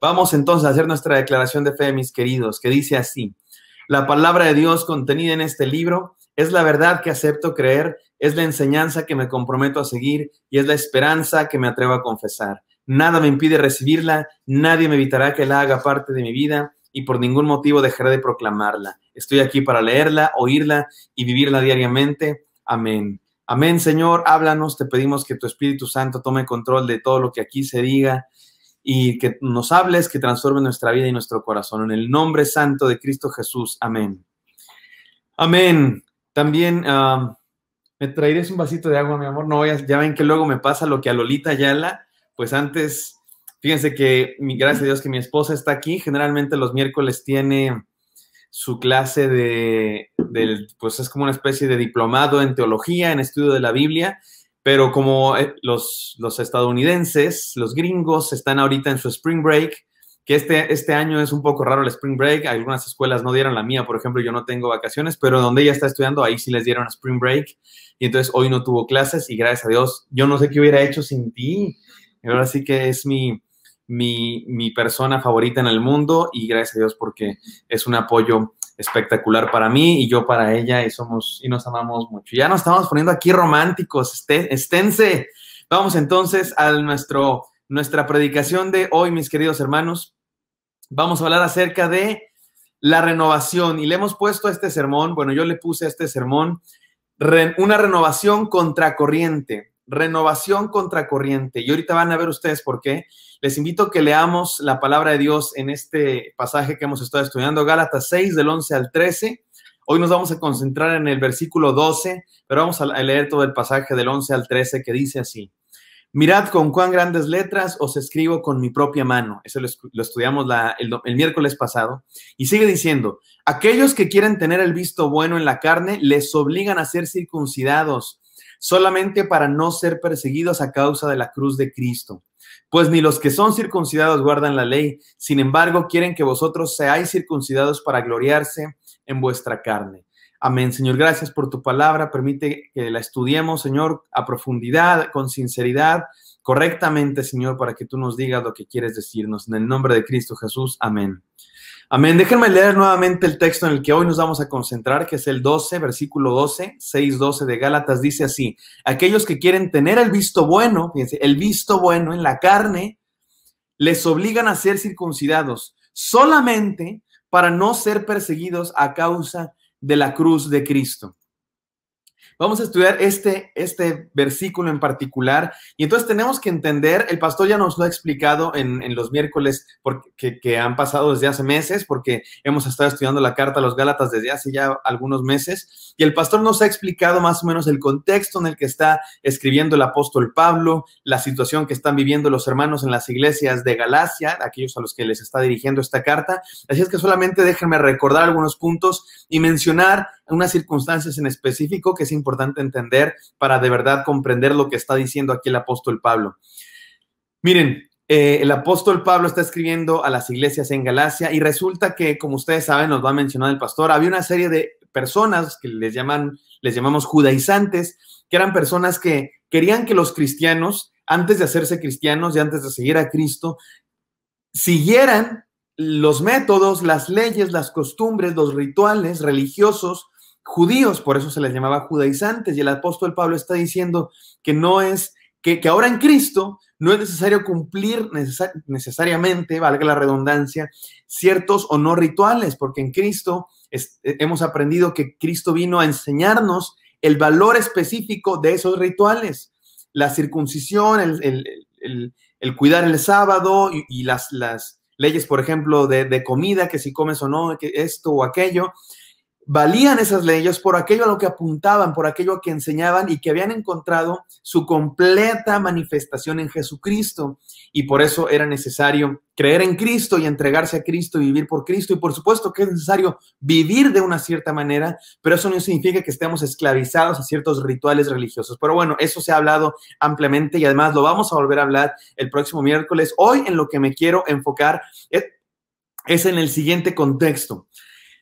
Vamos entonces a hacer nuestra declaración de fe, mis queridos, que dice así. La palabra de Dios contenida en este libro es la verdad que acepto creer, es la enseñanza que me comprometo a seguir y es la esperanza que me atrevo a confesar. Nada me impide recibirla, nadie me evitará que la haga parte de mi vida y por ningún motivo dejaré de proclamarla. Estoy aquí para leerla, oírla y vivirla diariamente Amén. Amén, Señor, háblanos, te pedimos que tu Espíritu Santo tome control de todo lo que aquí se diga y que nos hables, que transforme nuestra vida y nuestro corazón. En el nombre santo de Cristo Jesús, amén. Amén. También me traerías un vasito de agua, mi amor. No, ya, ya, ven que luego me pasa lo que a Lolita Ayala, pues antes, fíjense que, gracias a Dios que mi esposa está aquí, generalmente los miércoles tiene su clase de, pues es como una especie de diplomado en teología, en estudio de la Biblia, pero como eh, los, los estadounidenses, los gringos, están ahorita en su spring break, que este, este año es un poco raro el spring break, algunas escuelas no dieron la mía, por ejemplo, yo no tengo vacaciones, pero donde ella está estudiando, ahí sí les dieron spring break, y entonces hoy no tuvo clases y gracias a Dios, yo no sé qué hubiera hecho sin ti, ahora sí que es mi, mi, persona favorita en el mundo y gracias a Dios porque es un apoyo espectacular para mí y yo para ella y somos y nos amamos mucho. Ya nos estamos poniendo aquí románticos, este, esténse. Vamos entonces a nuestro, nuestra predicación de hoy, mis queridos hermanos. Vamos a hablar acerca de la renovación y le hemos puesto a este sermón, bueno, yo le puse a este sermón una renovación contracorriente renovación contracorriente. Y ahorita van a ver ustedes por qué. Les invito a que leamos la palabra de Dios en este pasaje que hemos estado estudiando, Gálatas 6, del 11 al 13. Hoy nos vamos a concentrar en el versículo 12, pero vamos a leer todo el pasaje del 11 al 13 que dice así. Mirad con cuán grandes letras os escribo con mi propia mano. Eso lo, estudiamos el miércoles pasado. Y sigue diciendo, aquellos que quieren tener el visto bueno en la carne, les obligan a ser circuncidados solamente para no ser perseguidos a causa de la cruz de Cristo. Pues ni los que son circuncidados guardan la ley, sin embargo quieren que vosotros seáis circuncidados para gloriarse en vuestra carne. Amén, Señor, gracias por tu palabra. Permite que la estudiemos, Señor, a profundidad, con sinceridad, correctamente, Señor, para que tú nos digas lo que quieres decirnos. En el nombre de Cristo Jesús, amén. Amén. Déjenme leer nuevamente el texto en el que hoy nos vamos a concentrar, que es el 12, versículo 12, 6, 12 de Gálatas. Dice así, aquellos que quieren tener el visto bueno, fíjense, el visto bueno en la carne, les obligan a ser circuncidados solamente para no ser perseguidos a causa de la cruz de Cristo. Vamos a estudiar este, este versículo en particular. Y entonces tenemos que entender, el pastor ya nos lo ha explicado en, en los miércoles porque, que, han pasado desde hace meses, porque hemos estado estudiando la carta a los Gálatas desde hace ya algunos meses. Y el pastor nos ha explicado más o menos el contexto en el que está escribiendo el apóstol Pablo, la situación que están viviendo los hermanos en las iglesias de Galacia, aquellos a los que les está dirigiendo esta carta. Así es que solamente déjenme recordar algunos puntos y mencionar unas circunstancias en específico que es importante entender para de verdad comprender lo que está diciendo aquí el apóstol Pablo. Miren, eh, el apóstol Pablo está escribiendo a las iglesias en Galacia y resulta que, como ustedes saben, nos va a mencionar el pastor, había una serie de personas que les, llaman, les llamamos judaizantes, que eran personas que querían que los cristianos, antes de hacerse cristianos y antes de seguir a Cristo, siguieran los métodos, las leyes, las costumbres, los rituales religiosos judíos, por eso se les llamaba judaizantes, y el apóstol Pablo está diciendo que no es, que, ahora en Cristo no es necesario cumplir necesariamente, valga la redundancia, ciertos o no rituales, porque en Cristo eh, hemos aprendido que Cristo vino a enseñarnos el valor específico de esos rituales, la circuncisión, el, cuidar el sábado y, las, leyes, por ejemplo, de, de comida, que si comes o no, que esto o aquello valían esas leyes por aquello a lo que apuntaban, por aquello que enseñaban y que habían encontrado su completa manifestación en Jesucristo. Y por eso era necesario creer en Cristo y entregarse a Cristo y vivir por Cristo. Y por supuesto que es necesario vivir de una cierta manera, pero eso no significa que estemos esclavizados a ciertos rituales religiosos. Pero bueno, eso se ha hablado ampliamente y además lo vamos a volver a hablar el próximo miércoles. Hoy en lo que me quiero enfocar es en el siguiente contexto.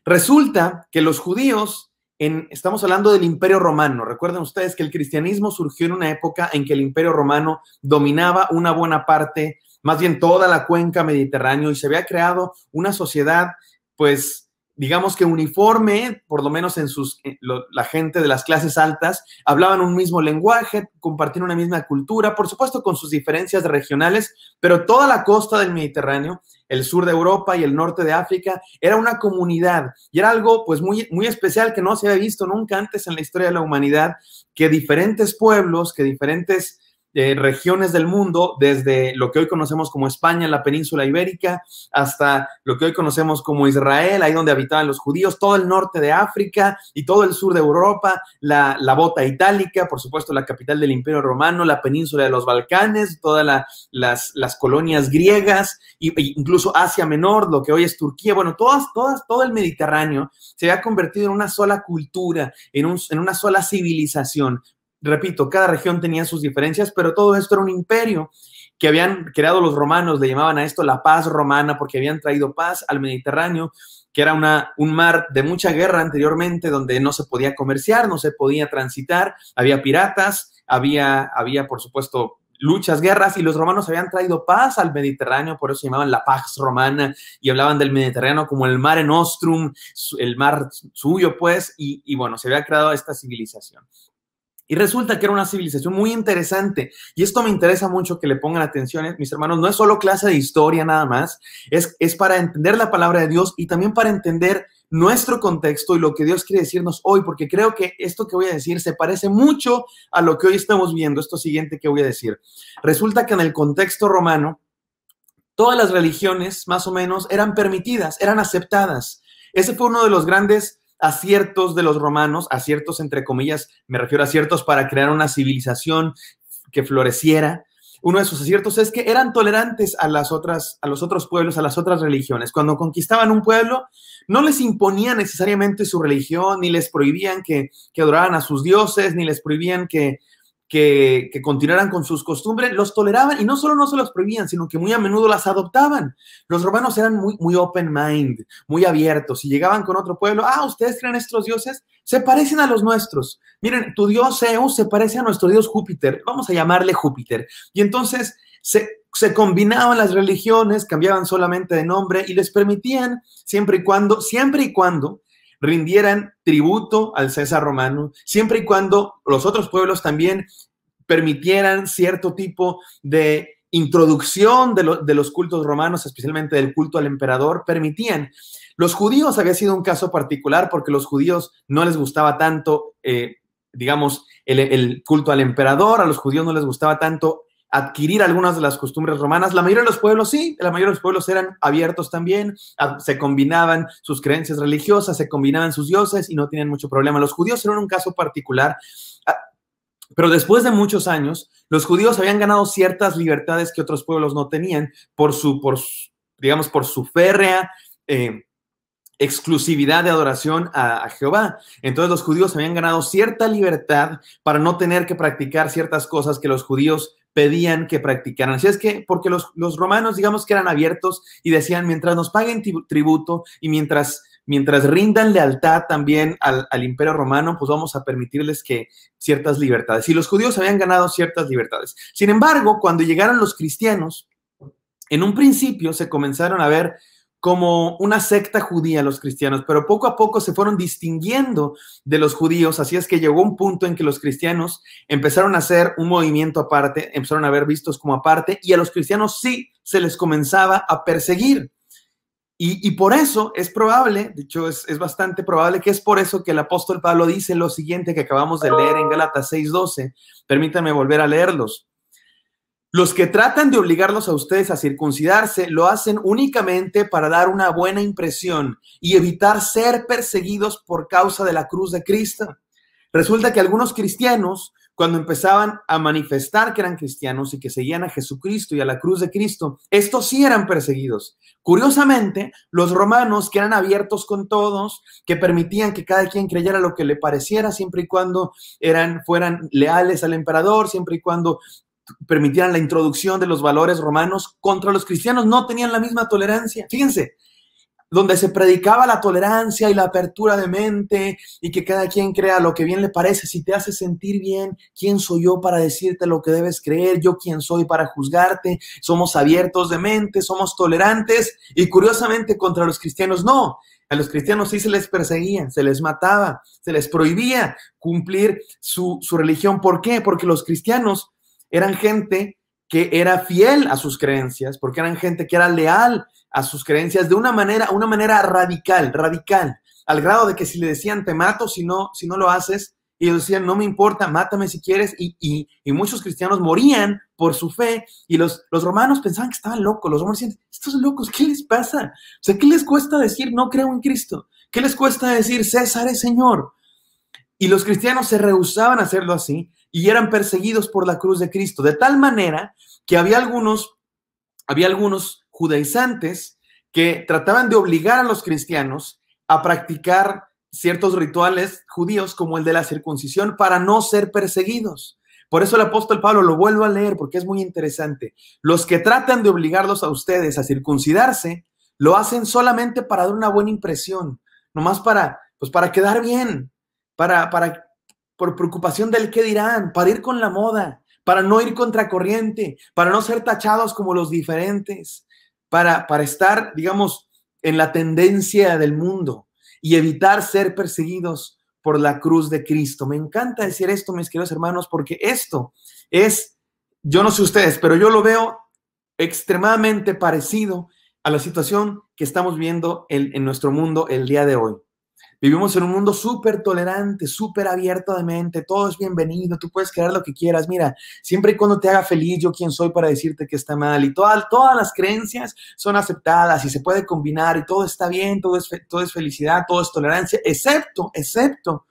Resulta que los judíos, en, estamos hablando del Imperio Romano, recuerden ustedes que el cristianismo surgió en una época en que el Imperio Romano dominaba una buena parte, más bien toda la cuenca mediterránea, y se había creado una sociedad, pues, digamos que uniforme, por lo menos en sus, eh, la gente de las clases altas, hablaban un mismo lenguaje, compartían una misma cultura, por supuesto con sus diferencias regionales, pero toda la costa del Mediterráneo, el sur de Europa y el norte de África, era una comunidad y era algo pues muy, muy especial que no se había visto nunca antes en la historia de la humanidad, que diferentes pueblos, que diferentes eh, regiones del mundo, desde lo que hoy conocemos como España, la península ibérica, hasta lo que hoy conocemos como Israel, ahí donde habitaban los judíos, todo el norte de África y todo el sur de Europa, la, bota itálica, por supuesto, la capital del Imperio Romano, la península de los Balcanes, todas las, colonias griegas, e incluso Asia Menor, lo que hoy es Turquía, bueno, todas, todas, todo el Mediterráneo se ha convertido en una sola cultura, en, en una sola civilización, Repito, cada región tenía sus diferencias, pero todo esto era un imperio que habían creado los romanos, le llamaban a esto la paz romana porque habían traído paz al Mediterráneo, que era una, un mar de mucha guerra anteriormente donde no se podía comerciar, no se podía transitar, había piratas, había, había por supuesto luchas, guerras, y los romanos habían traído paz al Mediterráneo, por eso se llamaban la paz Romana, y hablaban del Mediterráneo como el mar en Nostrum, el mar suyo, pues, y bueno, se había creado esta civilización. Y resulta que era una civilización muy interesante. Y esto me interesa mucho que le pongan atención, ¿eh? mis hermanos. No es solo clase de historia nada más, es, es para entender la palabra de Dios y también para entender nuestro contexto y lo que Dios quiere decirnos hoy, porque creo que esto que voy a decir se parece mucho a lo que hoy estamos viendo, esto siguiente que voy a decir. Resulta que en el contexto romano, todas las religiones, más o menos, eran permitidas, eran aceptadas. Ese fue uno de los grandes aciertos de los romanos, aciertos entre comillas, me refiero a aciertos para crear una civilización que floreciera. Uno de sus aciertos es que eran tolerantes a, las otras, a los otros pueblos, a las otras religiones. Cuando conquistaban un pueblo, no les imponían necesariamente su religión, ni les prohibían que, que adoraran a sus dioses, ni les prohibían que, que, continuaran con sus costumbres, los toleraban y no solo no se los prohibían, sino que muy a menudo las adoptaban. Los romanos eran muy, muy open mind, muy abiertos y llegaban con otro pueblo, ah, ustedes creen estos dioses, se parecen a los nuestros. Miren, tu dios Zeus se parece a nuestro dios Júpiter, vamos a llamarle Júpiter. Y entonces se combinaban las religiones, cambiaban solamente de nombre y les permitían, siempre y cuando, siempre y cuando rindieran tributo al César romano, siempre y cuando los otros pueblos también permitieran cierto tipo de introducción de, los cultos romanos, especialmente del culto al emperador, permitían. Los judíos había sido un caso particular porque los judíos no les gustaba tanto, eh, digamos, el, el culto al emperador, a los judíos no les gustaba tanto adquirir algunas de las costumbres romanas. La mayoría de los pueblos sí, la mayoría de los pueblos eran abiertos también, ah, se combinaban sus creencias religiosas, se combinaban sus dioses y no tenían mucho problema. Los judíos eran un caso particular, ah, pero después de muchos años, los judíos habían ganado ciertas libertades que otros pueblos no tenían por su, por, digamos, por su férrea. Eh, exclusividad de adoración a, a, Jehová. Entonces los judíos habían ganado cierta libertad para no tener que practicar ciertas cosas que los judíos pedían que practicaran. Así es que, porque los, los romanos, digamos que eran abiertos y decían, mientras nos paguen tributo y mientras mientras rindan lealtad también al, al, imperio romano, pues vamos a permitirles que ciertas libertades. Y los judíos habían ganado ciertas libertades. Sin embargo, cuando llegaron los cristianos, en un principio se comenzaron a ver como una secta judía los cristianos, pero poco a poco se fueron distinguiendo de los judíos, así es que llegó un punto en que los cristianos empezaron a ser un movimiento aparte, empezaron a ver vistos como aparte, y a los cristianos sí se les comenzaba a perseguir. Y, por eso es probable, de hecho es, es, bastante probable que es por eso que el apóstol Pablo dice lo siguiente que acabamos de leer en Gálatas 6:12. Permítanme volver a leerlos. Los que tratan de obligarlos a ustedes a circuncidarse lo hacen únicamente para dar una buena impresión y evitar ser perseguidos por causa de la cruz de Cristo. Resulta que algunos cristianos, cuando empezaban a manifestar que eran cristianos y que seguían a Jesucristo y a la cruz de Cristo, estos sí eran perseguidos. Curiosamente, los romanos, que eran abiertos con todos, que permitían que cada quien creyera lo que le pareciera, siempre y cuando eran, fueran leales al emperador, siempre y cuando permitieran la introducción de los valores romanos, contra los cristianos no tenían la misma tolerancia. Fíjense, donde se predicaba la tolerancia y la apertura de mente y que cada quien crea lo que bien le parece, si te hace sentir bien, ¿quién soy yo para decirte lo que debes creer? Yo quién soy para juzgarte, somos abiertos de mente, somos tolerantes y curiosamente contra los cristianos no. A los cristianos sí se les perseguía, se les mataba, se les prohibía cumplir su, su religión. ¿Por qué? Porque los cristianos eran gente que era fiel a sus creencias, porque eran gente que era leal a sus creencias de una manera, una manera radical, radical, al grado de que si le decían, te mato si no, si no lo haces, y ellos decían, no me importa, mátame si quieres, y, muchos cristianos morían por su fe, y los, los romanos pensaban que estaban locos, los romanos decían, estos locos, ¿qué les pasa? O sea, ¿qué les cuesta decir, no creo en Cristo? ¿Qué les cuesta decir, César es Señor? Y los cristianos se rehusaban a hacerlo así, y eran perseguidos por la cruz de Cristo, de tal manera que había algunos, había algunos judaizantes que trataban de obligar a los cristianos a practicar ciertos rituales judíos como el de la circuncisión para no ser perseguidos. Por eso el apóstol Pablo lo vuelvo a leer porque es muy interesante. Los que tratan de obligarlos a ustedes a circuncidarse, lo hacen solamente para dar una buena impresión, nomás para, pues para quedar bien, para, para, por preocupación del qué dirán, para ir con la moda, para no ir corriente, para no ser tachados como los diferentes, para, para estar, digamos, en la tendencia del mundo y evitar ser perseguidos por la cruz de Cristo. Me encanta decir esto, mis queridos hermanos, porque esto es, yo no sé ustedes, pero yo lo veo extremadamente parecido a la situación que estamos viendo en nuestro mundo el día de hoy. Vivimos en un mundo súper tolerante, súper abierto de mente, todo es bienvenido, tú puedes crear lo que quieras, mira, siempre y cuando te haga feliz, yo quién soy para decirte que está mal, y todas todas las creencias son aceptadas y se puede combinar y todo está bien, todo es, todo es felicidad, todo es tolerancia, excepto, excepto,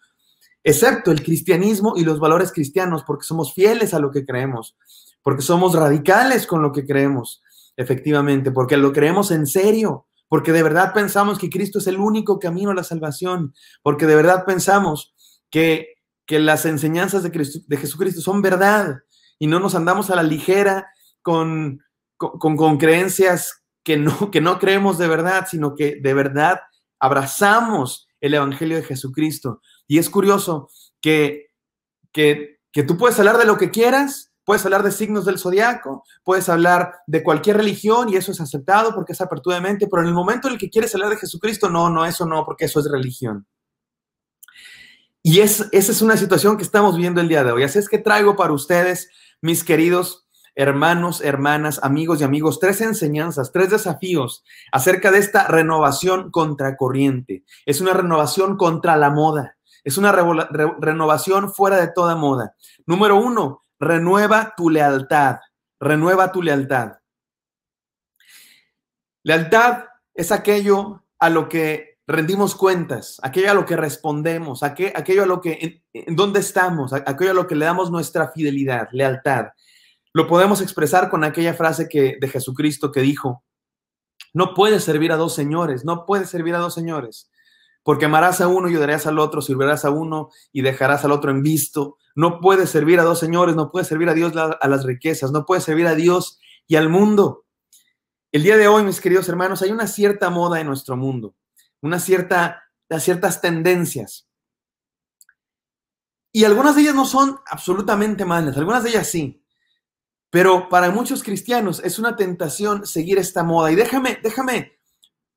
excepto el cristianismo y los valores cristianos, porque somos fieles a lo que creemos, porque somos radicales con lo que creemos, efectivamente, porque lo creemos en serio porque de verdad pensamos que Cristo es el único camino a la salvación, porque de verdad pensamos que, que las enseñanzas de, Cristo, de Jesucristo son verdad y no nos andamos a la ligera con, con, creencias que no, que no creemos de verdad, sino que de verdad abrazamos el Evangelio de Jesucristo. Y es curioso que, que, que tú puedes hablar de lo que quieras, Puedes hablar de signos del zodiaco, puedes hablar de cualquier religión y eso es aceptado porque es apertura de mente, pero en el momento en el que quieres hablar de Jesucristo, no, no, eso no, porque eso es religión. Y es, esa es una situación que estamos viendo el día de hoy. Así es que traigo para ustedes, mis queridos hermanos, hermanas, amigos y amigos, tres enseñanzas, tres desafíos acerca de esta renovación contracorriente. Es una renovación contra la moda. Es una renovación fuera de toda moda. Número uno, renueva tu lealtad, renueva tu lealtad. Lealtad es aquello a lo que rendimos cuentas, aquello a lo que respondemos, aquello, a lo que, en, dónde estamos, aquello a lo que le damos nuestra fidelidad, lealtad. Lo podemos expresar con aquella frase que, de Jesucristo que dijo, no puedes servir a dos señores, no puedes servir a dos señores, porque amarás a uno y odiarás al otro, servirás a uno y dejarás al otro en visto, no puede servir a dos señores, no puede servir a Dios a las riquezas, no puede servir a Dios y al mundo. El día de hoy, mis queridos hermanos, hay una cierta moda en nuestro mundo, una cierta, ciertas tendencias. Y algunas de ellas no son absolutamente malas, algunas de ellas sí. Pero para muchos cristianos es una tentación seguir esta moda. Y déjame, déjame,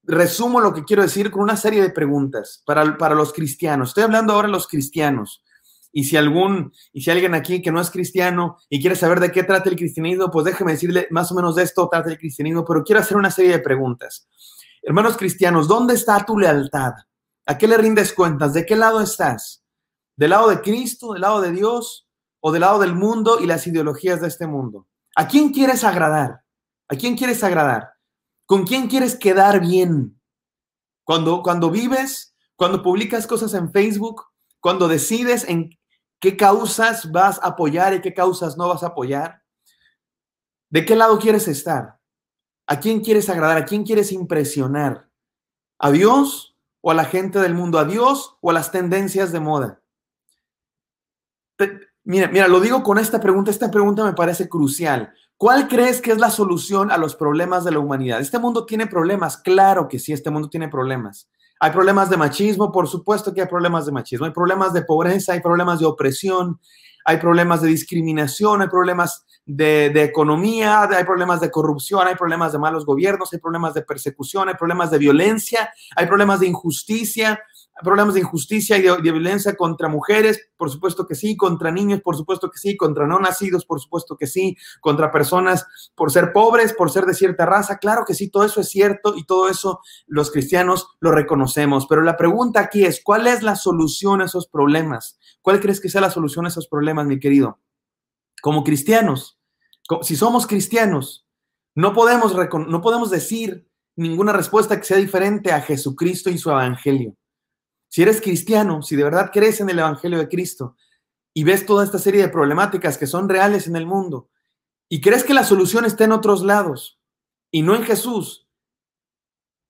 resumo lo que quiero decir con una serie de preguntas para, para los cristianos. Estoy hablando ahora de los cristianos. Y si algún, y si alguien aquí que no es cristiano y quiere saber de qué trata el cristianismo, pues déjeme decirle más o menos de esto trata el cristianismo, pero quiero hacer una serie de preguntas. Hermanos cristianos, ¿dónde está tu lealtad? ¿A qué le rindes cuentas? ¿De qué lado estás? ¿Del lado de Cristo, del lado de Dios o del lado del mundo y las ideologías de este mundo? ¿A quién quieres agradar? ¿A quién quieres agradar? ¿Con quién quieres quedar bien? Cuando, cuando vives, cuando publicas cosas en Facebook, cuando decides en, ¿Qué causas vas a apoyar y qué causas no vas a apoyar? ¿De qué lado quieres estar? ¿A quién quieres agradar? ¿A quién quieres impresionar? ¿A Dios o a la gente del mundo? ¿A Dios o a las tendencias de moda? mira, mira, lo digo con esta pregunta. Esta pregunta me parece crucial. ¿Cuál crees que es la solución a los problemas de la humanidad? Este mundo tiene problemas, claro que sí, este mundo tiene problemas. Hay problemas de machismo, por supuesto que hay problemas de machismo, hay problemas de pobreza, hay problemas de opresión, hay problemas de discriminación, hay problemas de, economía, hay problemas de corrupción, hay problemas de malos gobiernos, hay problemas de persecución, hay problemas de violencia, hay problemas de injusticia, problemas de injusticia y de, violencia contra mujeres, por supuesto que sí, contra niños, por supuesto que sí, contra no nacidos, por supuesto que sí, contra personas por ser pobres, por ser de cierta raza, claro que sí, todo eso es cierto y todo eso los cristianos lo reconocemos, pero la pregunta aquí es, ¿cuál es la solución a esos problemas? ¿Cuál crees que sea la solución a esos problemas, mi querido? Como cristianos, si somos cristianos, no podemos, no podemos decir ninguna respuesta que sea diferente a Jesucristo y su evangelio si eres cristiano, si de verdad crees en el Evangelio de Cristo y ves toda esta serie de problemáticas que son reales en el mundo y crees que la solución está en otros lados y no en Jesús,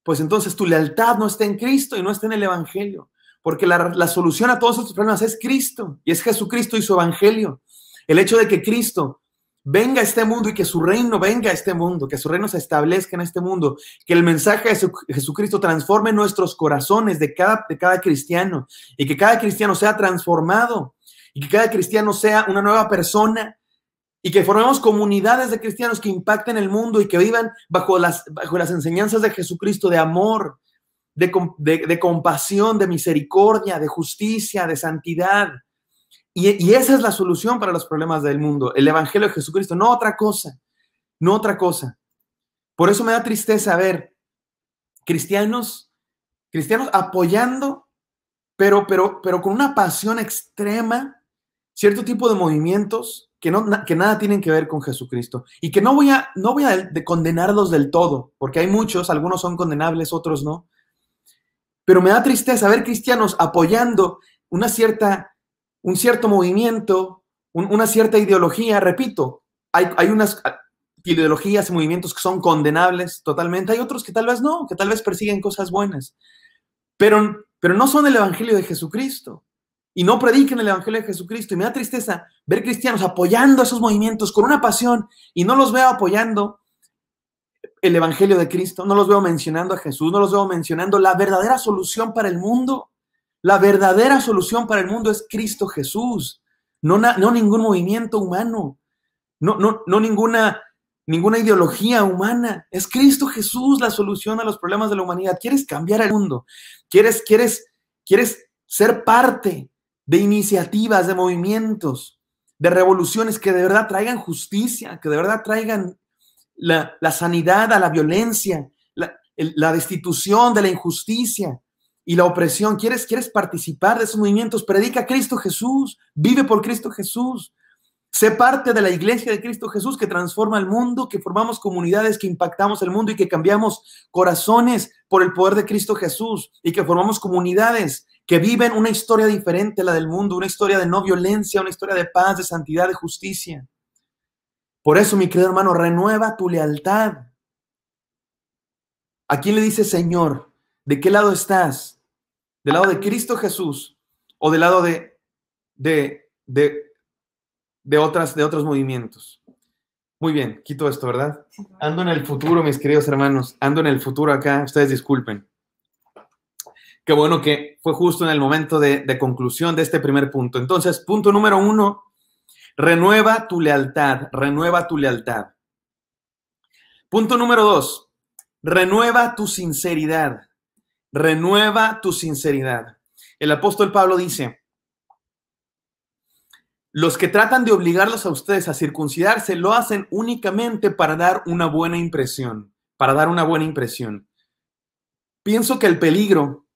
pues entonces tu lealtad no está en Cristo y no está en el Evangelio, porque la, solución a todos estos problemas es Cristo y es Jesucristo y su Evangelio. El hecho de que Cristo venga a este mundo y que su reino venga a este mundo, que su reino se establezca en este mundo, que el mensaje de Jesucristo transforme nuestros corazones de cada, de cada cristiano y que cada cristiano sea transformado y que cada cristiano sea una nueva persona y que formemos comunidades de cristianos que impacten el mundo y que vivan bajo las, bajo las enseñanzas de Jesucristo de amor, de compasión, de misericordia, de justicia, de santidad y, esa es la solución para los problemas del mundo, el Evangelio de Jesucristo, no otra cosa, no otra cosa. Por eso me da tristeza ver cristianos, cristianos apoyando, pero, pero, pero con una pasión extrema, cierto tipo de movimientos que, no, que nada tienen que ver con Jesucristo. Y que no voy a, no voy condenarlos del todo, porque hay muchos, algunos son condenables, otros no. Pero me da tristeza ver cristianos apoyando una cierta un cierto movimiento, una cierta ideología, repito, hay, unas ah, ideologías y movimientos que son condenables totalmente, hay otros que tal vez no, que tal vez persiguen cosas buenas, pero, pero no son el Evangelio de Jesucristo y no prediquen el Evangelio de Jesucristo. Y me da tristeza ver cristianos apoyando esos movimientos con una pasión y no los veo apoyando el Evangelio de Cristo, no los veo mencionando a Jesús, no los veo mencionando la verdadera solución para el mundo. La verdadera solución para el mundo es Cristo Jesús, no, no ningún movimiento humano, no, no, ninguna, ninguna ideología humana. Es Cristo Jesús la solución a los problemas de la humanidad. ¿Quieres cambiar el mundo? ¿Quieres, quieres, quieres ser parte de iniciativas, de movimientos, de revoluciones que de verdad traigan justicia, que de verdad traigan la, sanidad a la violencia, la, la destitución de la injusticia? y la opresión. ¿Quieres, quieres participar de esos movimientos? Predica Cristo Jesús, vive por Cristo Jesús. Sé parte de la iglesia de Cristo Jesús que transforma el mundo, que formamos comunidades, que impactamos el mundo y que cambiamos corazones por el poder de Cristo Jesús y que formamos comunidades que viven una historia diferente a la del mundo, una historia de no violencia, una historia de paz, de santidad, de justicia. Por eso, mi querido hermano, renueva tu lealtad. ¿A quién le dice Señor? ¿De qué lado estás? del lado de Cristo Jesús o del lado de, de, de, otras, de otros movimientos. Muy bien, quito esto, ¿verdad? Ando en el futuro, mis queridos hermanos, ando en el futuro acá, ustedes disculpen. Qué bueno que fue justo en el momento de conclusión de este primer punto. Entonces, punto número uno, renueva tu lealtad, renueva tu lealtad. Punto número dos, renueva tu sinceridad renueva tu sinceridad. El apóstol Pablo dice, los que tratan de obligarlos a ustedes a circuncidarse lo hacen únicamente para dar una buena impresión, para dar una buena impresión. Pienso que el peligro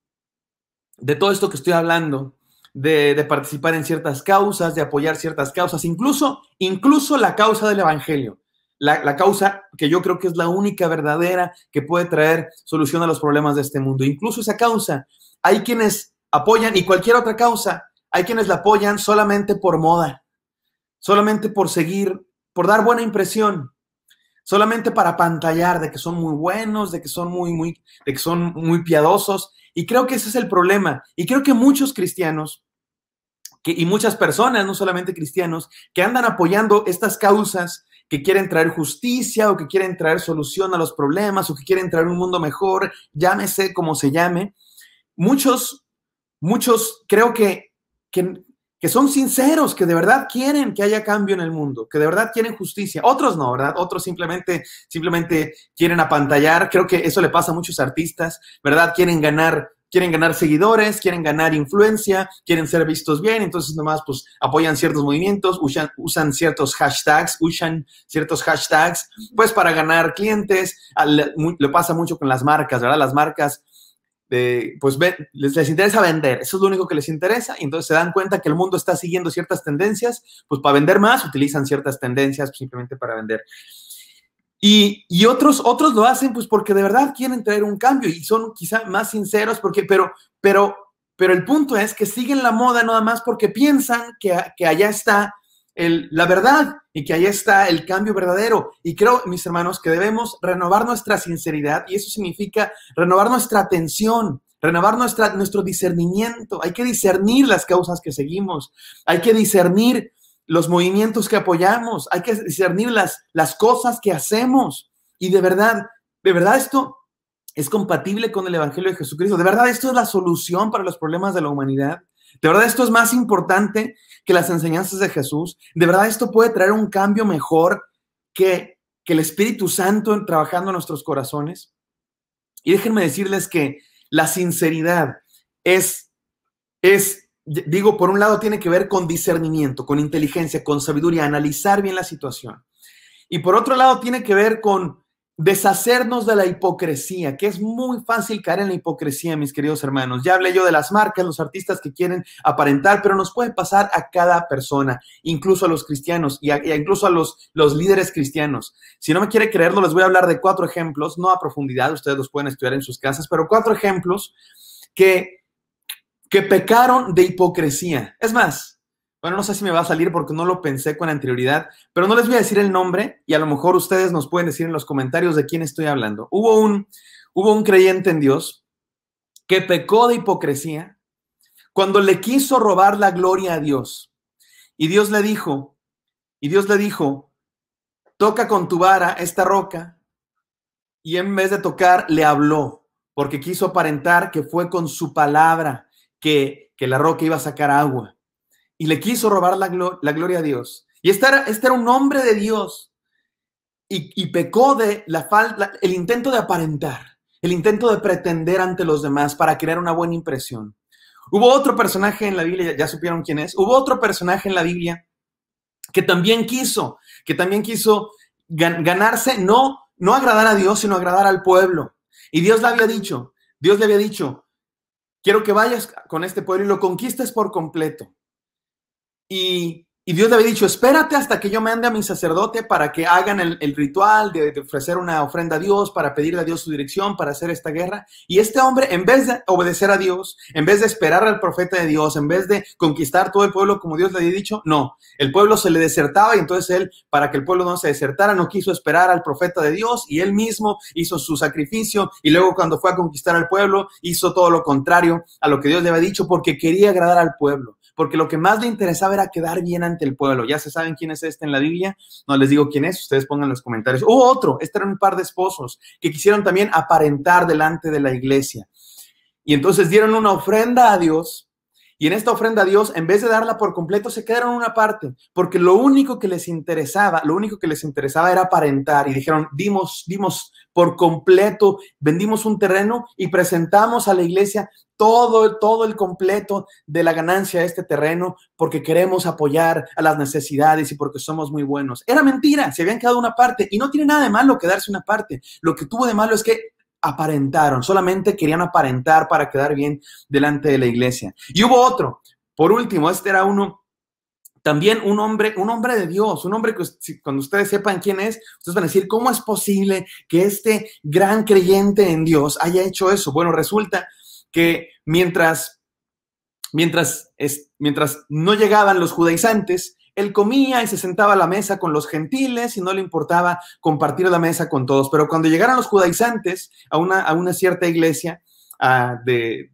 de todo esto que estoy hablando, de, participar en ciertas causas, de apoyar ciertas causas, incluso, incluso la causa del Evangelio, la, causa que yo creo que es la única verdadera que puede traer solución a los problemas de este mundo. Incluso esa causa, hay quienes apoyan, y cualquier otra causa, hay quienes la apoyan solamente por moda, solamente por seguir, por dar buena impresión, solamente para pantallar de que son muy buenos, de que son muy, muy, de que son muy piadosos. Y creo que ese es el problema. Y creo que muchos cristianos y muchas personas, no solamente cristianos, que andan apoyando estas causas que quieren traer justicia o que quieren traer solución a los problemas o que quieren traer un mundo mejor, llámese como se llame. Muchos, muchos creo que, que, que son sinceros, que de verdad quieren que haya cambio en el mundo, que de verdad quieren justicia. Otros no, ¿verdad? Otros simplemente, simplemente quieren apantallar. Creo que eso le pasa a muchos artistas, ¿verdad? Quieren ganar quieren ganar seguidores, quieren ganar influencia, quieren ser vistos bien, entonces nomás pues apoyan ciertos movimientos, usan, ciertos hashtags, usan ciertos hashtags, pues para ganar clientes, ah, le pasa mucho con las marcas, ¿verdad? Las marcas de, eh, pues les, les, interesa vender, eso es lo único que les interesa, y entonces se dan cuenta que el mundo está siguiendo ciertas tendencias, pues para vender más utilizan ciertas tendencias simplemente para vender. Y, otros, otros lo hacen pues porque de verdad quieren traer un cambio y son quizá más sinceros, porque, pero, pero, pero el punto es que siguen la moda nada más porque piensan que, allá está la verdad y que allá está el cambio verdadero. Y creo, mis hermanos, que debemos renovar nuestra sinceridad y eso significa renovar nuestra atención, renovar nuestra, nuestro discernimiento. Hay que discernir las causas que seguimos, hay que discernir los movimientos que apoyamos, hay que discernir las, las cosas que hacemos. Y de verdad, de verdad esto es compatible con el Evangelio de Jesucristo. De verdad esto es la solución para los problemas de la humanidad. De verdad esto es más importante que las enseñanzas de Jesús. De verdad esto puede traer un cambio mejor que, que el Espíritu Santo trabajando en nuestros corazones. Y déjenme decirles que la sinceridad es, es digo, por un lado tiene que ver con discernimiento, con inteligencia, con sabiduría, analizar bien la situación. Y por otro lado tiene que ver con deshacernos de la hipocresía, que es muy fácil caer en la hipocresía, mis queridos hermanos. Ya hablé yo de las marcas, los artistas que quieren aparentar, pero nos puede pasar a cada persona, incluso a los cristianos y, a, incluso a los, los líderes cristianos. Si no me quiere creerlo, les voy a hablar de cuatro ejemplos, no a profundidad, ustedes los pueden estudiar en sus casas, pero cuatro ejemplos que que pecaron de hipocresía. Es más, bueno, no sé si me va a salir porque no lo pensé con anterioridad, pero no les voy a decir el nombre y a lo mejor ustedes nos pueden decir en los comentarios de quién estoy hablando. Hubo un, hubo un creyente en Dios que pecó de hipocresía cuando le quiso robar la gloria a Dios. Y Dios le dijo, y Dios le dijo, toca con tu vara esta roca. Y en vez de tocar, le habló, porque quiso aparentar que fue con su palabra que, la roca iba a sacar agua y le quiso robar la, gloria a Dios. Y este, este era, un hombre de Dios y, pecó de la falta, el intento de aparentar, el intento de pretender ante los demás para crear una buena impresión. Hubo otro personaje en la Biblia, ya supieron quién es, hubo otro personaje en la Biblia que también quiso, que también quiso ganarse, no, no agradar a Dios, sino agradar al pueblo. Y Dios le había dicho, Dios le había dicho, Quiero que vayas con este poder y lo conquistes por completo. Y y Dios le había dicho, espérate hasta que yo mande a mi sacerdote para que hagan el, ritual de, de, ofrecer una ofrenda a Dios, para pedirle a Dios su dirección, para hacer esta guerra. Y este hombre, en vez de obedecer a Dios, en vez de esperar al profeta de Dios, en vez de conquistar todo el pueblo como Dios le había dicho, no, el pueblo se le desertaba y entonces él, para que el pueblo no se desertara, no quiso esperar al profeta de Dios y él mismo hizo su sacrificio y luego cuando fue a conquistar al pueblo hizo todo lo contrario a lo que Dios le había dicho porque quería agradar al pueblo porque lo que más le interesaba era quedar bien ante el pueblo. Ya se saben quién es este en la Biblia, no les digo quién es, ustedes pongan los comentarios. Hubo otro, este era un par de esposos que quisieron también aparentar delante de la iglesia. Y entonces dieron una ofrenda a Dios, y en esta ofrenda a Dios, en vez de darla por completo, se quedaron una parte, porque lo único que les interesaba, lo único que les interesaba era aparentar. Y dijeron, dimos, dimos por completo, vendimos un terreno y presentamos a la iglesia todo, todo el completo de la ganancia de este terreno, porque queremos apoyar a las necesidades y porque somos muy buenos. Era mentira, se habían quedado una parte y no tiene nada de malo quedarse una parte. Lo que tuvo de malo es que aparentaron, solamente querían aparentar para quedar bien delante de la iglesia. Y hubo otro, por último, este era uno, también un hombre, un hombre de Dios, un hombre que cuando ustedes sepan quién es, ustedes van a decir, ¿cómo es posible que este gran creyente en Dios haya hecho eso? Bueno, resulta que mientras, mientras, mientras no llegaban los judaizantes, él comía y se sentaba a la mesa con los gentiles y no le importaba compartir la mesa con todos. Pero cuando llegaron los judaizantes a una, cierta iglesia ah, de,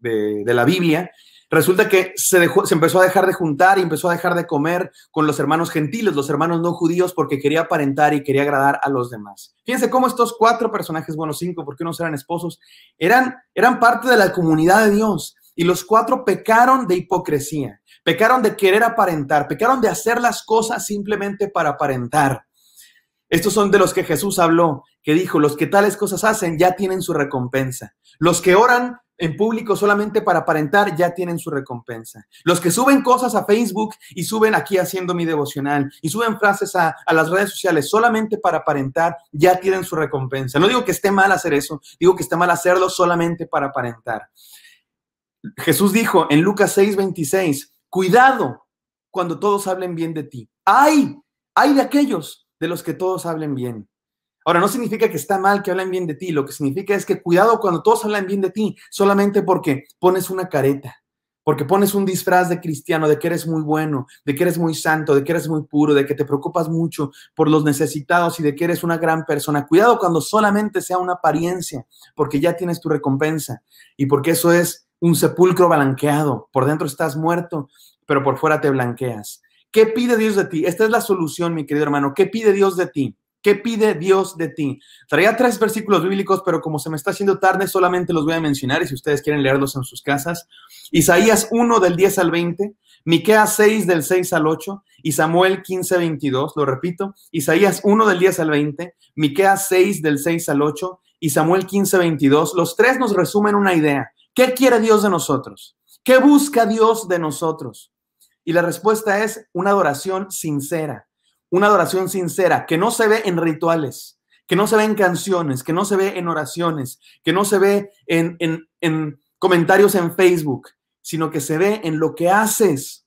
la Biblia, resulta que se, empezó a dejar de juntar y empezó a dejar de comer con los hermanos gentiles, los hermanos no judíos, porque quería aparentar y quería agradar a los demás. Fíjense cómo estos cuatro personajes, bueno, cinco, porque no eran esposos, eran, eran parte de la comunidad de Dios y los cuatro pecaron de hipocresía. Pecaron de querer aparentar, pecaron de hacer las cosas simplemente para aparentar. Estos son de los que Jesús habló, que dijo, los que tales cosas hacen ya tienen su recompensa. Los que oran en público solamente para aparentar ya tienen su recompensa. Los que suben cosas a Facebook y suben aquí haciendo mi devocional y suben frases a, las redes sociales solamente para aparentar ya tienen su recompensa. No digo que esté mal hacer eso, digo que está mal hacerlo solamente para aparentar. Jesús dijo en Lucas 6:26, Cuidado cuando todos hablen bien de ti. ¡Ay! hay de aquellos de los que todos hablen bien! Ahora, no significa que está mal que hablen bien de ti, lo que significa es que cuidado cuando todos hablan bien de ti, solamente porque pones una careta, porque pones un disfraz de cristiano, de que eres muy bueno, de que eres muy santo, de que eres muy puro, de que te preocupas mucho por los necesitados y de que eres una gran persona. Cuidado cuando solamente sea una apariencia, porque ya tienes tu recompensa y porque eso es un sepulcro blanqueado. Por dentro estás muerto, pero por fuera te blanqueas. ¿Qué pide Dios de ti? Esta es la solución, mi querido hermano. ¿Qué pide Dios de ti? ¿Qué pide Dios de ti? Traía tres versículos bíblicos, pero como se me está haciendo tarde, solamente los voy a mencionar y si ustedes quieren leerlos en sus casas. Isaías 1 del 10 al 20, Miqueas 6 del 6 al 8 y Samuel 15, 22, lo repito, Isaías 1 del 10 al 20, Miqueas 6 del 6 al 8 y Samuel 15, 22. Los tres nos resumen una idea. ¿Qué quiere Dios de nosotros? ¿Qué busca Dios de nosotros? Y la respuesta es una adoración sincera, una adoración sincera que no se ve en rituales, que no se ve en canciones, que no se ve en oraciones, que no se ve en, comentarios en Facebook, sino que se ve en lo que haces,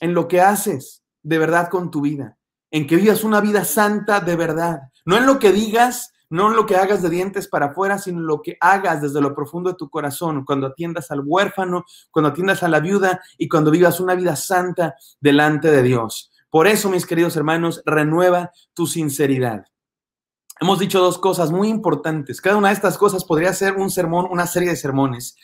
en lo que haces de verdad con tu vida, en que vivas una vida santa de verdad, no en lo que digas, no lo que hagas de dientes para afuera, sino lo que hagas desde lo profundo de tu corazón, cuando atiendas al huérfano, cuando atiendas a la viuda y cuando vivas una vida santa delante de Dios. Por eso, mis queridos hermanos, renueva tu sinceridad. Hemos dicho dos cosas muy importantes. Cada una de estas cosas podría ser un sermón, una serie de sermones.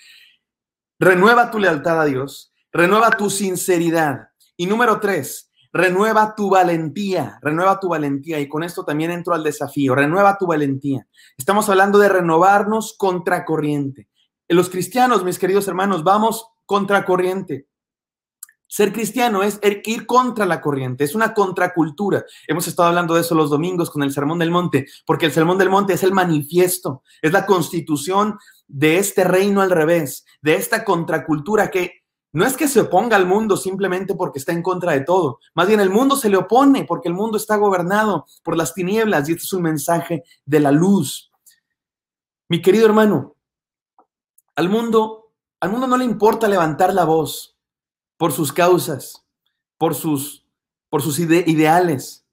Renueva tu lealtad a Dios, renueva tu sinceridad. Y número tres, Renueva tu valentía, renueva tu valentía. Y con esto también entro al desafío, renueva tu valentía. Estamos hablando de renovarnos contra contracorriente. Los cristianos, mis queridos hermanos, vamos contracorriente. Ser cristiano es er, ir contra la corriente, es una contracultura. Hemos estado hablando de eso los domingos con el Sermón del Monte, porque el Sermón del Monte es el manifiesto, es la constitución de este reino al revés, de esta contracultura que no es que se oponga al mundo simplemente porque está en contra de todo. Más bien el mundo se le opone porque el mundo está gobernado por las tinieblas y este es un mensaje de la luz. Mi querido hermano, al mundo, al mundo no le importa levantar la voz por sus causas, por sus, por sus ideales.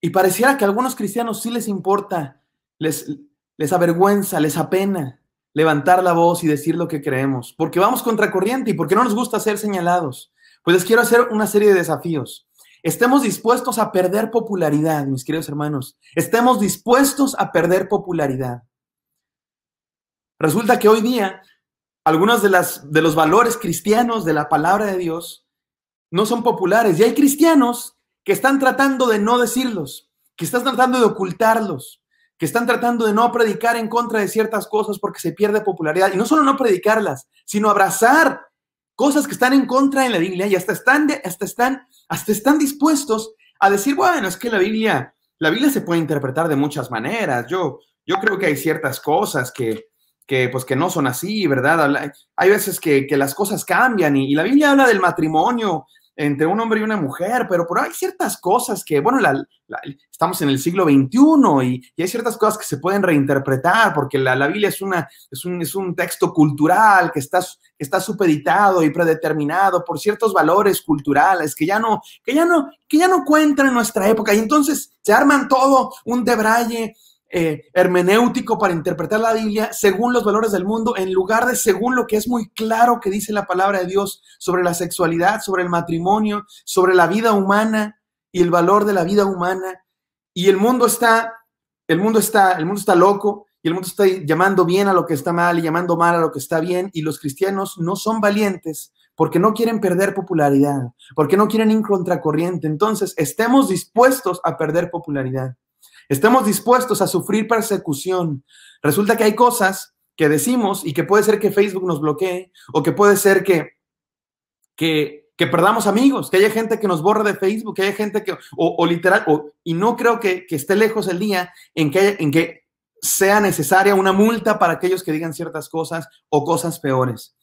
Y pareciera que a algunos cristianos sí les importa, les, les avergüenza, les apena levantar la voz y decir lo que creemos, porque vamos contra corriente y porque no nos gusta ser señalados. Pues les quiero hacer una serie de desafíos. Estemos dispuestos a perder popularidad, mis queridos hermanos. Estemos dispuestos a perder popularidad. Resulta que hoy día algunos de, de los valores cristianos de la palabra de Dios no son populares y hay cristianos que están tratando de no decirlos, que están tratando de ocultarlos que están tratando de no predicar en contra de ciertas cosas porque se pierde popularidad. Y no solo no predicarlas, sino abrazar cosas que están en contra en la Biblia y hasta están, hasta están, hasta están dispuestos a decir, bueno, es que la Biblia, la Biblia se puede interpretar de muchas maneras. Yo, yo creo que hay ciertas cosas que, que, pues, que no son así, ¿verdad? Hay veces que, que las cosas cambian y, y la Biblia habla del matrimonio entre un hombre y una mujer, pero, por hay ciertas cosas que, bueno, la, estamos en el siglo XXI y, hay ciertas cosas que se pueden reinterpretar porque la, Biblia es, una, es, un, texto cultural que está, está supeditado y predeterminado por ciertos valores culturales que ya no, que ya no, que ya no cuentan en nuestra época. Y entonces se arman todo un debraye eh, hermenéutico para interpretar la Biblia según los valores del mundo, en lugar de según lo que es muy claro que dice la palabra de Dios sobre la sexualidad, sobre el matrimonio, sobre la vida humana y el valor de la vida humana. Y el mundo está, el mundo está, el mundo está loco y el mundo está llamando bien a lo que está mal y llamando mal a lo que está bien. Y los cristianos no son valientes porque no quieren perder popularidad, porque no quieren ir contracorriente. Entonces, estemos dispuestos a perder popularidad. Estemos dispuestos a sufrir persecución. Resulta que hay cosas que decimos y que puede ser que Facebook nos bloquee o que puede ser que, que, perdamos amigos, que haya gente que nos borre de Facebook, que haya gente que, o, literal, y no creo que, esté lejos el día en que, en que sea necesaria una multa para aquellos que digan ciertas cosas o cosas peores.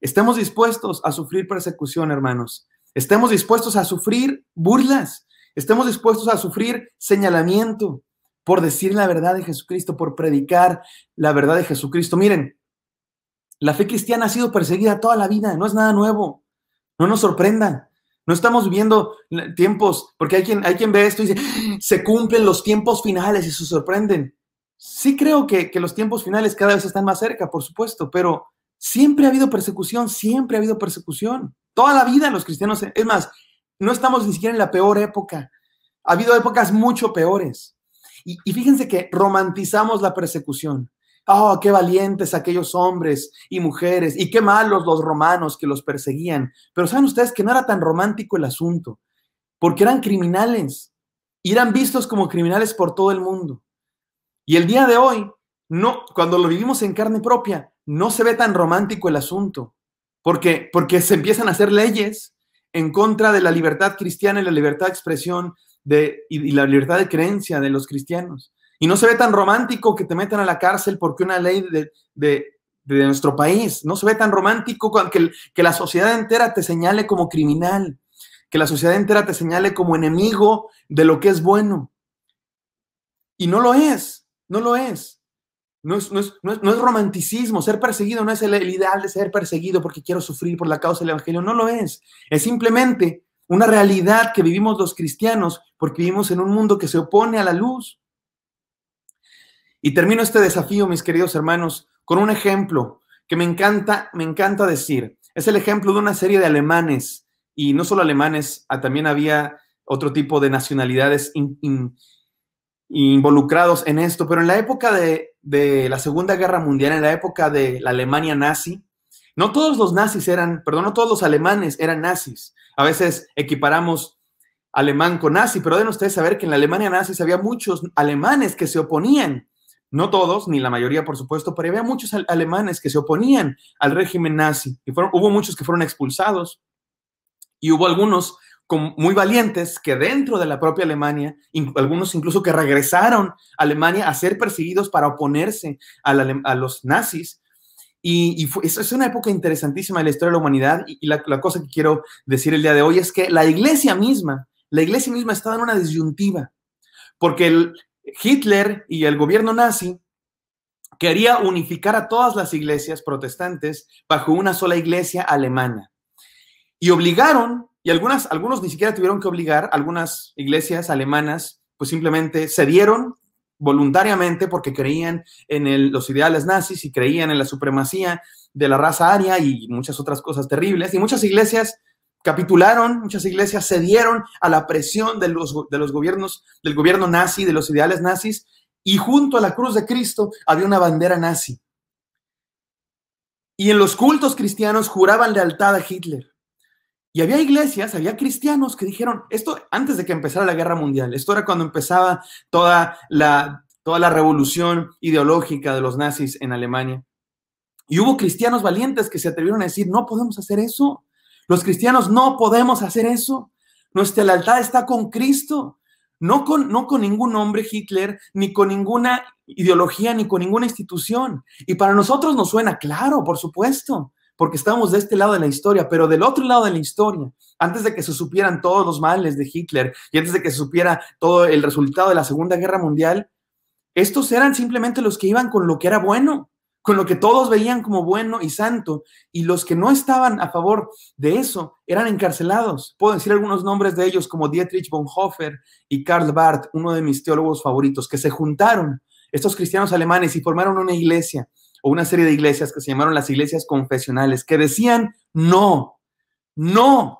Estemos dispuestos a sufrir persecución, hermanos. Estemos dispuestos a sufrir burlas. Estemos dispuestos a sufrir señalamiento por decir la verdad de Jesucristo, por predicar la verdad de Jesucristo. Miren, la fe cristiana ha sido perseguida toda la vida, no es nada nuevo, no nos sorprendan, No estamos viviendo tiempos, porque hay quien, hay quien ve esto y dice, ah, se cumplen los tiempos finales y se sorprenden. Sí creo que, que los tiempos finales cada vez están más cerca, por supuesto, pero siempre ha habido persecución, siempre ha habido persecución. Toda la vida los cristianos, es más, no estamos ni siquiera en la peor época. Ha habido épocas mucho peores. Y, fíjense que romantizamos la persecución. Oh, qué valientes aquellos hombres y mujeres, y qué malos los romanos que los perseguían. Pero saben ustedes que no era tan romántico el asunto, porque eran criminales y eran vistos como criminales por todo el mundo. Y el día de hoy, no, cuando lo vivimos en carne propia, no se ve tan romántico el asunto, porque, porque se empiezan a hacer leyes en contra de la libertad cristiana y la libertad de expresión, y, la libertad de creencia de los cristianos. Y no se ve tan romántico que te metan a la cárcel porque una ley de, de, nuestro país, no se ve tan romántico que, que la sociedad entera te señale como criminal, que la sociedad entera te señale como enemigo de lo que es bueno. Y no lo es, no lo es. No es, no es, no es, romanticismo, ser perseguido no es el ideal de ser perseguido porque quiero sufrir por la causa del Evangelio, no lo es. Es simplemente una realidad que vivimos los cristianos porque vivimos en un mundo que se opone a la luz. Y termino este desafío, mis queridos hermanos, con un ejemplo que me encanta, me encanta decir. Es el ejemplo de una serie de alemanes, y no solo alemanes, ah, también había otro tipo de nacionalidades involucrados en esto, pero en la época de, de la Segunda Guerra Mundial, en la época de la Alemania nazi, no todos los nazis eran, perdón, no todos los alemanes eran nazis. A veces equiparamos alemán con nazi, pero deben ustedes saber que en la Alemania nazi había muchos alemanes que se oponían, no todos, ni la mayoría, por supuesto, pero había muchos alemanes que se oponían al régimen nazi. hubo muchos que fueron expulsados y hubo algunos muy valientes que dentro de la propia Alemania, algunos incluso que regresaron a Alemania a ser perseguidos para oponerse a, los nazis. Y, y es, una época interesantísima de la historia de la humanidad. Y, la cosa que quiero decir el día de hoy es que la iglesia misma la iglesia misma estaba en una disyuntiva, porque Hitler y el gobierno nazi quería unificar a todas las iglesias protestantes bajo una sola iglesia alemana. Y obligaron, y algunas, algunos ni siquiera tuvieron que obligar, algunas iglesias alemanas pues simplemente cedieron voluntariamente porque creían en los ideales nazis y creían en la supremacía de la raza aria y muchas otras cosas terribles. Y muchas iglesias capitularon, muchas iglesias cedieron a la presión de los, de los gobiernos, del gobierno nazi, de los ideales nazis, y junto a la cruz de Cristo había una bandera nazi. Y en los cultos cristianos juraban lealtad a Hitler. Y había iglesias, había cristianos que dijeron, esto antes de que empezara la guerra mundial, esto era cuando empezaba toda la, toda la revolución ideológica de los nazis en Alemania. Y hubo cristianos valientes que se atrevieron a decir, no podemos hacer eso. Los cristianos no podemos hacer eso. Nuestra lealtad está con Cristo, no con, no con ningún hombre Hitler, ni con ninguna ideología, ni con ninguna institución. Y para nosotros nos suena claro, por supuesto, porque estamos de este lado de la historia, pero del otro lado de la historia, antes de que se supieran todos los males de Hitler y antes de que se supiera todo el resultado de la Segunda Guerra Mundial, estos eran simplemente los que iban con lo que era bueno, con lo que todos veían como bueno y santo, y los que no estaban a favor de eso eran encarcelados. Puedo decir algunos nombres de ellos como Dietrich Bonhoeffer y Karl Barth, uno de mis teólogos favoritos, que se juntaron, estos cristianos alemanes, y formaron una iglesia o una serie de iglesias que se llamaron las iglesias confesionales, que decían no, no,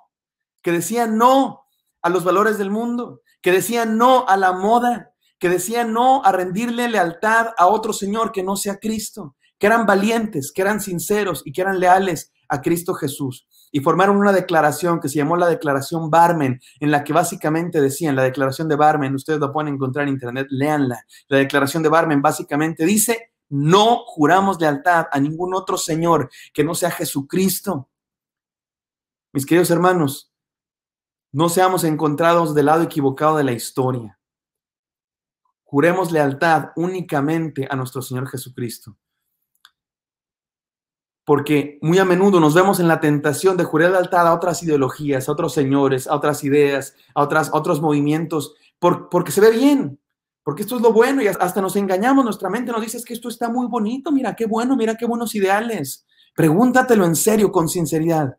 que decían no a los valores del mundo, que decían no a la moda, que decían no a rendirle lealtad a otro Señor que no sea Cristo, que eran valientes, que eran sinceros y que eran leales a Cristo Jesús. Y formaron una declaración que se llamó la Declaración Barmen, en la que básicamente decían, la Declaración de Barmen, ustedes la pueden encontrar en internet, léanla. La Declaración de Barmen básicamente dice, no juramos lealtad a ningún otro Señor que no sea Jesucristo. Mis queridos hermanos, no seamos encontrados del lado equivocado de la historia. Juremos lealtad únicamente a nuestro Señor Jesucristo porque muy a menudo nos vemos en la tentación de jurar altar a otras ideologías, a otros señores, a otras ideas, a, otras, otros movimientos, porque se ve bien, porque esto es lo bueno y hasta nos engañamos, nuestra mente nos dice que esto está muy bonito, mira qué bueno, mira qué buenos ideales. Pregúntatelo en serio, con sinceridad.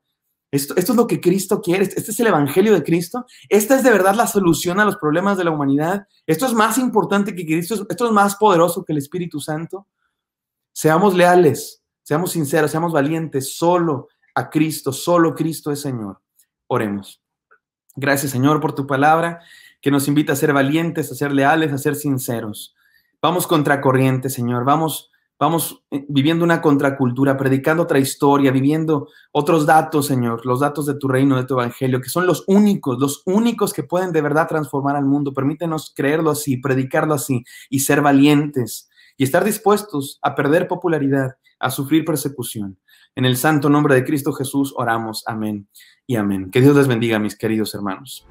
Esto, esto es lo que Cristo quiere, este, este es el Evangelio de Cristo, esta es de verdad la solución a los problemas de la humanidad, esto es más importante que Cristo, esto es más poderoso que el Espíritu Santo. Seamos leales, Seamos sinceros, seamos valientes, solo a Cristo, solo Cristo es Señor. Oremos. Gracias Señor por tu palabra que nos invita a ser valientes, a ser leales, a ser sinceros. Vamos contracorriente, Señor, vamos vamos eh, viviendo una contracultura, predicando otra historia, viviendo otros datos, Señor, los datos de tu reino, de tu evangelio, que son los únicos, los únicos que pueden de verdad transformar al mundo. Permítenos creerlo así, predicarlo así y ser valientes y estar dispuestos a perder popularidad a sufrir persecución. En el santo nombre de Cristo Jesús oramos. Amén y amén. Que Dios les bendiga, mis queridos hermanos.